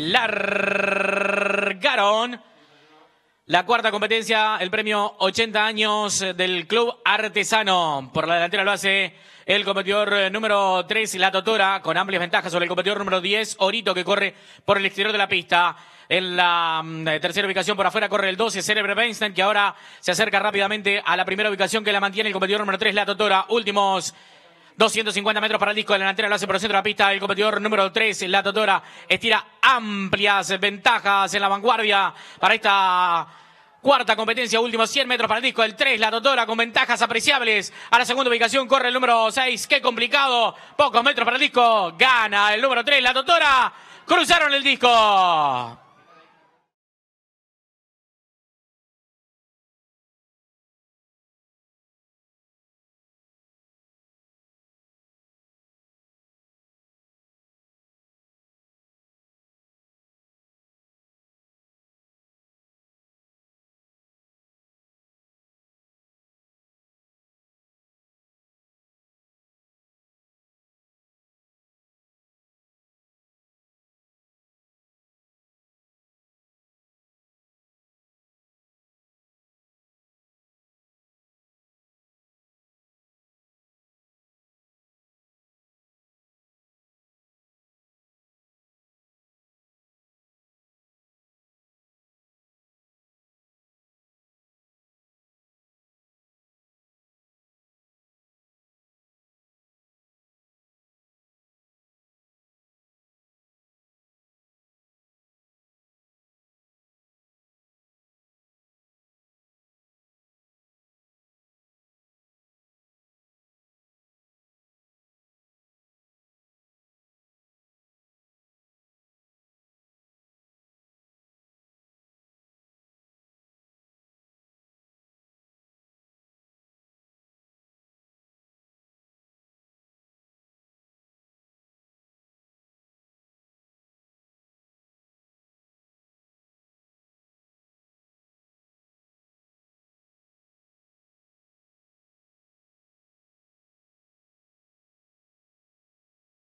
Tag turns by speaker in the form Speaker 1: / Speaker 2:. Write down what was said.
Speaker 1: largaron. La cuarta competencia, el premio 80 años del Club Artesano. Por la delantera lo hace el competidor eh, número 3, La Totora, con amplias ventajas sobre el competidor número 10, Orito, que corre por el exterior de la pista. En la mm, eh, tercera ubicación por afuera corre el 12, Cerebre Weinstein, que ahora se acerca rápidamente a la primera ubicación que la mantiene el competidor número 3, La Totora. Últimos 250 metros para el disco de la lo hace por el centro de la pista el competidor número 3, la Totora, estira amplias ventajas en la vanguardia para esta cuarta competencia, últimos 100 metros para el disco El 3, la Totora con ventajas apreciables, a la segunda ubicación corre el número 6, qué complicado, pocos metros para el disco, gana el número 3, la Totora, cruzaron el disco.